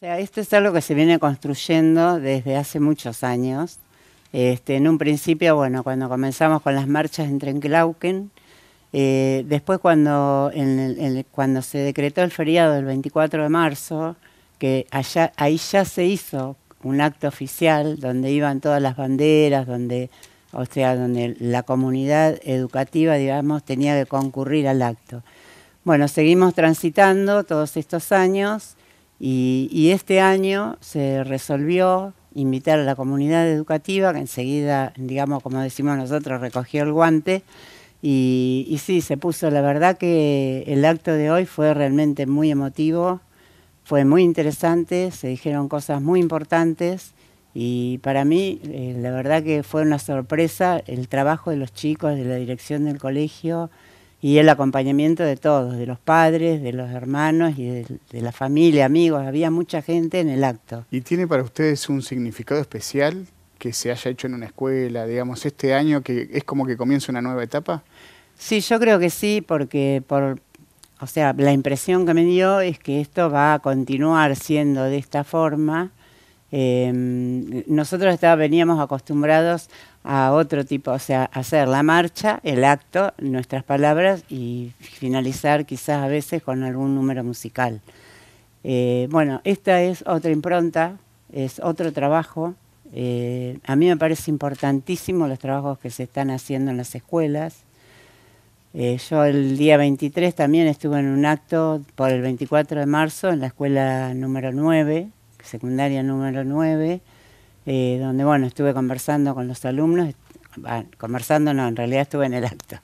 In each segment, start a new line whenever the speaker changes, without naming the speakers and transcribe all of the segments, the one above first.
esto es algo que se viene construyendo desde hace muchos años. Este, en un principio, bueno, cuando comenzamos con las marchas en Trenklauken, eh, después cuando, se decretó el feriado del 24 de marzo, que ahí ya se hizo un acto oficial donde iban todas las banderas, donde, donde la comunidad educativa, digamos, tenía que concurrir al acto. Bueno, seguimos transitando todos estos años y, este año se resolvió invitar a la comunidad educativa, que enseguida, digamos, como decimos nosotros, recogió el guante. Y, sí, se puso, la verdad que el acto de hoy fue realmente muy emotivo, fue muy interesante, se dijeron cosas muy importantes y para mí eh, la verdad que fue una sorpresa el trabajo de los chicos, de la dirección del colegio, y el acompañamiento de todos, de los padres, de los hermanos y de, la familia, amigos. Había
mucha gente en el acto. ¿Y tiene para ustedes un significado especial que se haya hecho en una escuela, digamos, este año que es como que comienza una nueva etapa? Sí, yo creo que sí,
porque por, o sea, la impresión que me dio es que esto va a continuar siendo de esta forma Em, nosotros veníamos acostumbrados a otro tipo, o sea, hacer la marcha, el acto, nuestras palabras y finalizar quizás a veces con algún número musical. Eh, bueno, esta es otra impronta, es otro trabajo. Eh, a mí me parece importantísimo los trabajos que se están haciendo en las escuelas. Eh, yo el día 23 también estuve en un acto por el 24 de marzo en la escuela número 9, secundaria número 9, eh, donde bueno, estuve conversando con los alumnos, ah, conversando no, en realidad estuve en el acto.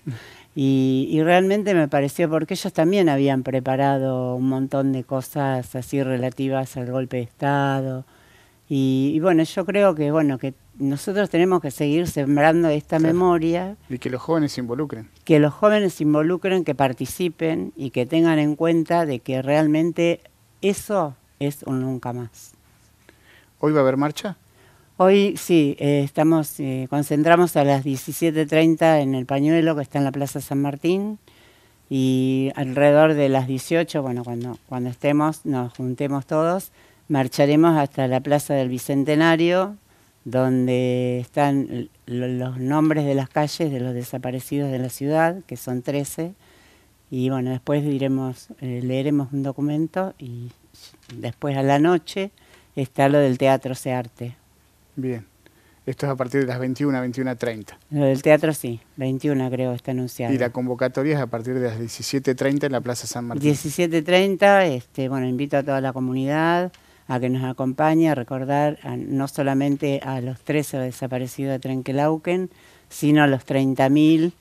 Y, realmente me pareció porque ellos también habían preparado un montón de cosas así relativas al golpe de Estado. Y, bueno, yo creo que bueno que nosotros tenemos que seguir sembrando esta
memoria. Y que los jóvenes se involucren.
Que los jóvenes se involucren, que participen y que tengan en cuenta de que realmente eso es un nunca más. ¿Hoy va a haber marcha? Hoy sí, eh, estamos, eh, concentramos a las 17.30 en el pañuelo que está en la Plaza San Martín y alrededor de las 18, bueno, cuando, cuando estemos, nos juntemos todos, marcharemos hasta la Plaza del Bicentenario, donde están los nombres de las calles de los desaparecidos de la ciudad, que son 13, y bueno, después diremos, eh, leeremos un documento y Después a la noche está lo del Teatro Se Arte.
Bien. Esto es a partir de las 21, 21.30.
Lo del teatro sí, 21 creo está anunciado. Y la
convocatoria es a partir de las 17.30 en la Plaza San Martín.
17.30, este, bueno, invito a toda la comunidad a que nos acompañe, a recordar no solamente a los 13 desaparecidos de Trenquelauquen, sino a los 30.000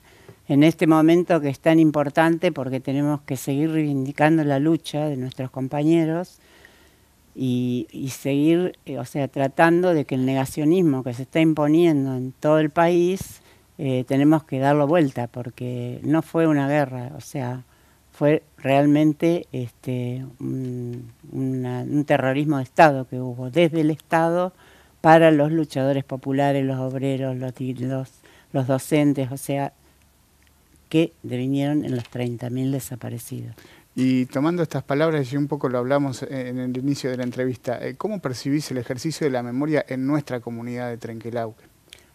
en este momento que es tan importante porque tenemos que seguir reivindicando la lucha de nuestros compañeros y, seguir, eh, o sea, tratando de que el negacionismo que se está imponiendo en todo el país, eh, tenemos que darlo vuelta, porque no fue una guerra, o sea, fue realmente este, un, terrorismo de Estado que hubo desde el Estado para los luchadores populares, los obreros, los, los, docentes, o sea, que devinieron en los
30.000 desaparecidos. Y tomando estas palabras, y un poco lo hablamos en el inicio de la entrevista, eh, ¿cómo percibís el ejercicio de la memoria en nuestra comunidad de Trenquelauque?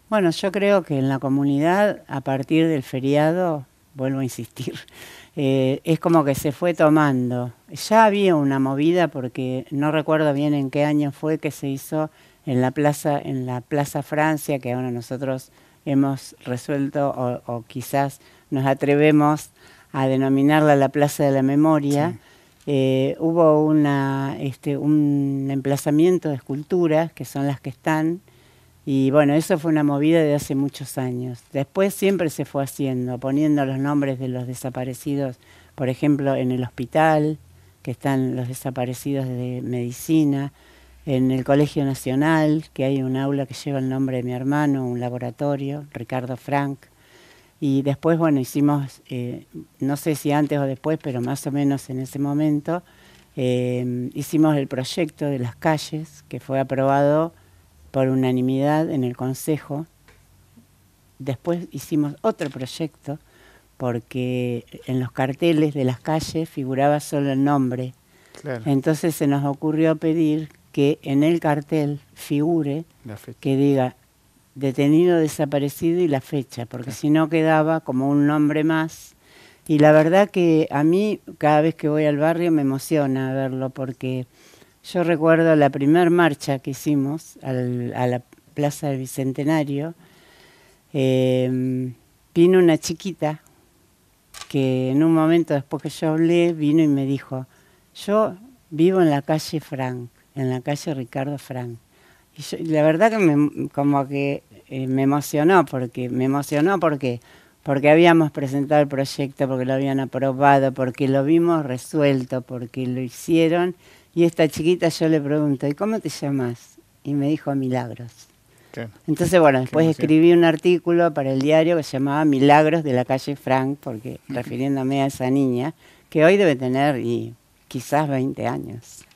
Bueno, yo creo que en la comunidad, a partir del feriado, vuelvo a insistir, eh, es como que se fue tomando. Ya había una movida, porque no recuerdo bien en qué año fue que se hizo en la plaza, en la Plaza Francia, que ahora nosotros hemos resuelto o quizás nos atrevemos a denominarla la Plaza de la Memoria, eh, hubo este, un emplazamiento de esculturas, que son las que están, y bueno, eso fue una movida de hace muchos años. Después siempre se fue haciendo, poniendo los nombres de los desaparecidos, por ejemplo, en el hospital, que están los desaparecidos de medicina, en el Colegio Nacional, que hay un aula que lleva el nombre de mi hermano, un laboratorio, Ricardo Frank. Y después, bueno, hicimos, eh, no sé si antes o después, pero más o menos en ese momento, eh, hicimos el proyecto de las calles, que fue aprobado por unanimidad en el Consejo. Después hicimos otro proyecto, porque en los carteles de las calles figuraba solo el nombre. Entonces se nos ocurrió pedir que en el cartel figure, que diga detenido, desaparecido y la fecha, porque si no quedaba como un nombre más. Y la verdad que a mí cada vez que voy al barrio me emociona verlo, porque yo recuerdo la primer marcha que hicimos a la Plaza del Bicentenario, em, vino una chiquita que en un momento después que yo hablé, vino y me dijo, yo vivo en la calle Frank, en la calle Ricardo Frank. Y la verdad que me, como que eh, me emocionó, porque me emocionó porque, porque habíamos presentado el proyecto, porque lo habían aprobado, porque lo vimos resuelto, porque lo hicieron. Y esta chiquita yo le pregunto, ¿y cómo te llamas? Y me dijo Milagros. Entonces, bueno, después escribí un artículo para el diario que se llamaba Milagros de la calle Frank, porque refiriéndome a
esa niña, que hoy debe tener quizás 20 años.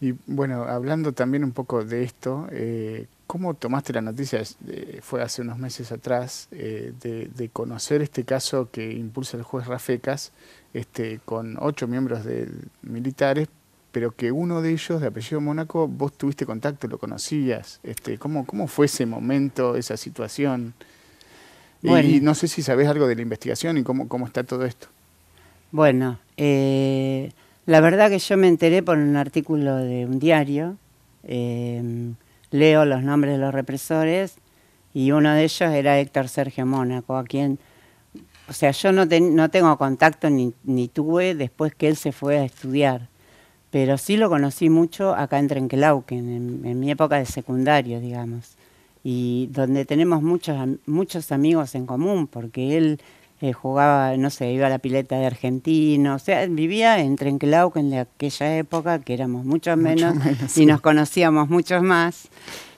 Y bueno, hablando también un poco de esto, eh, ¿cómo tomaste la noticia? Eh, fue hace unos meses atrás eh, de, conocer este caso que impulsa el juez Rafecas este, con ocho miembros de, militares, pero que uno de ellos, de apellido Mónaco, vos tuviste contacto, lo conocías. Este, ¿cómo, ¿Cómo fue ese momento, esa situación? Y no sé si sabés algo de la investigación y cómo, cómo está todo esto. Bueno, eh, la verdad que yo me enteré por un artículo de
un diario. Em, leo los nombres de los represores y uno de ellos era Héctor Sergio Mónaco, a quien, o sea, yo no, tengo contacto ni, tuve después que él se fue a estudiar, pero sí lo conocí mucho acá en Trenquelauquen, en, en mi época de secundario, digamos, y donde tenemos muchos, muchos amigos en común, porque él eh, jugaba, no sé, iba a la pileta de argentino, o sea, vivía en Trenquelau, en aquella época, que éramos muchos menos, mucho menos y nos conocíamos muchos más.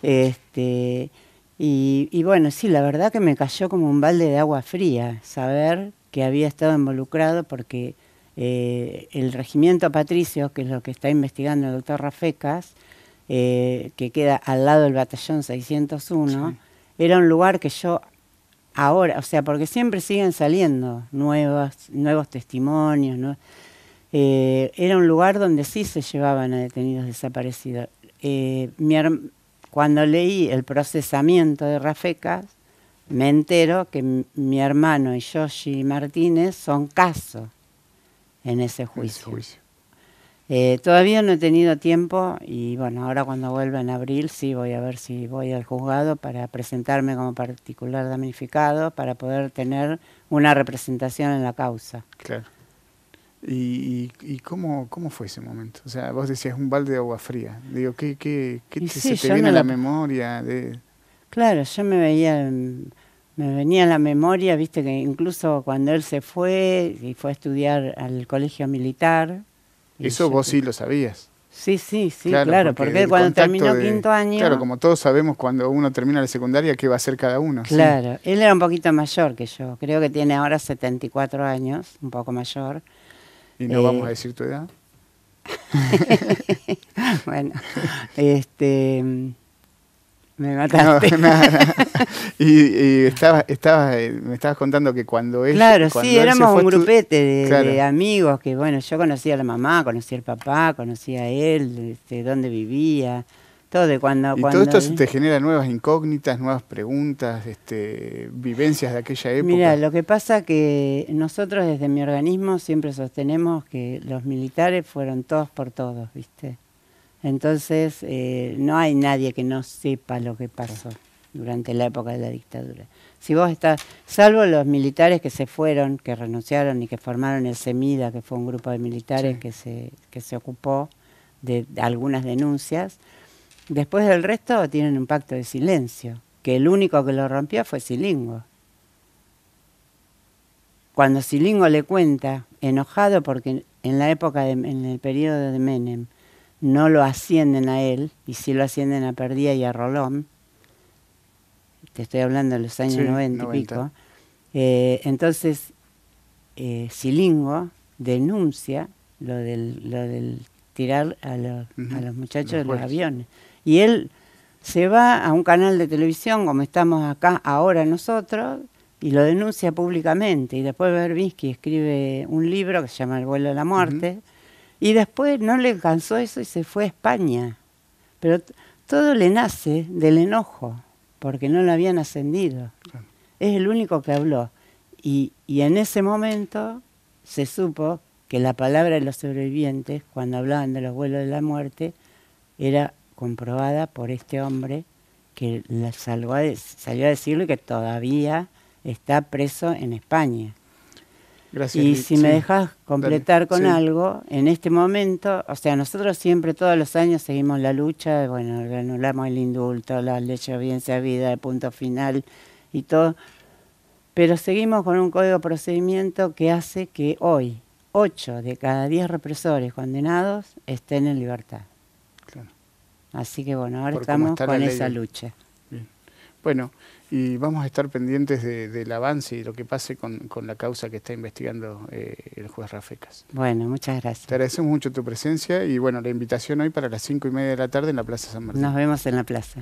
Este, y, bueno, sí, la verdad que me cayó como un balde de agua fría saber que había estado involucrado porque eh, el regimiento Patricio, que es lo que está investigando el doctor Rafecas, eh, que queda al lado del batallón 601, era un lugar que yo ahora, o sea, porque siempre siguen saliendo nuevos testimonios. Eh, era un lugar donde sí se llevaban a detenidos desaparecidos. Eh, cuando leí el procesamiento de Rafecas, me entero que mi hermano y Yoshi Martínez son casos En ese juicio. Eh, todavía no he tenido tiempo y bueno, ahora cuando vuelva en abril sí voy a ver si voy al juzgado para presentarme como particular damnificado para poder tener una representación en la causa.
Claro. ¿Y, cómo, cómo, fue ese momento? O sea, vos decías un balde de agua fría. Digo, ¿qué, qué, qué se te viene a la memoria? De...
Claro, yo me veía... me venía a la memoria, viste que incluso cuando él se fue y fue
a estudiar al colegio militar, eso vos sí lo sabías. Sí, sí, sí, claro, porque, cuando terminó quinto año... Claro, como todos sabemos cuando uno termina la secundaria qué va a hacer cada uno. Claro,
él era un poquito mayor que yo, creo que tiene ahora 74 años, un poco mayor. ¿Y no vamos eh, a decir tu edad?
bueno, este... Me mataste. y, y estabas, eh, me estabas contando que cuando él. Claro, sí, éramos un grupete de,
amigos que, bueno, yo conocía a la mamá, conocía al papá, conocía a él, este,
dónde vivía. Todo de cuando, y todo esto te genera nuevas incógnitas, nuevas preguntas, este, vivencias de aquella época. Mira,
lo que pasa que nosotros desde mi organismo siempre sostenemos que los militares fueron todos por todos, ¿viste? Entonces, eh, no hay nadie que no sepa lo que pasó durante la época de la dictadura. Si vos estás, salvo los militares que se fueron, que renunciaron y que formaron el CEMIDA, que fue un grupo de militares que, se, que se ocupó de, algunas denuncias, después del resto tienen un pacto de silencio, que el único que lo rompió fue Silingo. Cuando Silingo le cuenta, enojado porque en la época, de, en el periodo de Menem, no lo ascienden a él, y sí lo ascienden a Perdía y a Rolón, te estoy hablando de los años 90, y pico, eh, entonces eh, Silingo denuncia lo del, lo del tirar a, los muchachos de los aviones. Y él se va a un canal de televisión, como estamos acá ahora nosotros, y lo denuncia públicamente. Y después Berbinsky escribe un libro que se llama El vuelo de la muerte. Y después no le alcanzó eso y se fue a España. Pero todo le nace del enojo, porque no lo habían ascendido. Es el único que habló. Y, en ese momento se supo que la palabra de los sobrevivientes, cuando hablaban de los vuelos de la muerte, era comprobada por este hombre que la a, salió a decirle que todavía está preso en España. Y si me dejas completar con algo, en este momento, o sea, nosotros siempre, todos los años, seguimos la lucha, bueno, anulamos el indulto, ley de bien sabida, el punto final y todo, pero seguimos con un código de procedimiento que hace que hoy 8 de cada 10 represores condenados estén en libertad. Claro. Así que bueno, ahora estamos con esa lucha.
Bueno, y vamos a estar pendientes del avance y lo que pase con, con la causa que está investigando eh, el juez Rafecas. Bueno, muchas gracias. Te agradecemos mucho tu presencia y bueno, la invitación hoy para las cinco y media de la tarde en la Plaza San Martín. Nos
vemos en la plaza.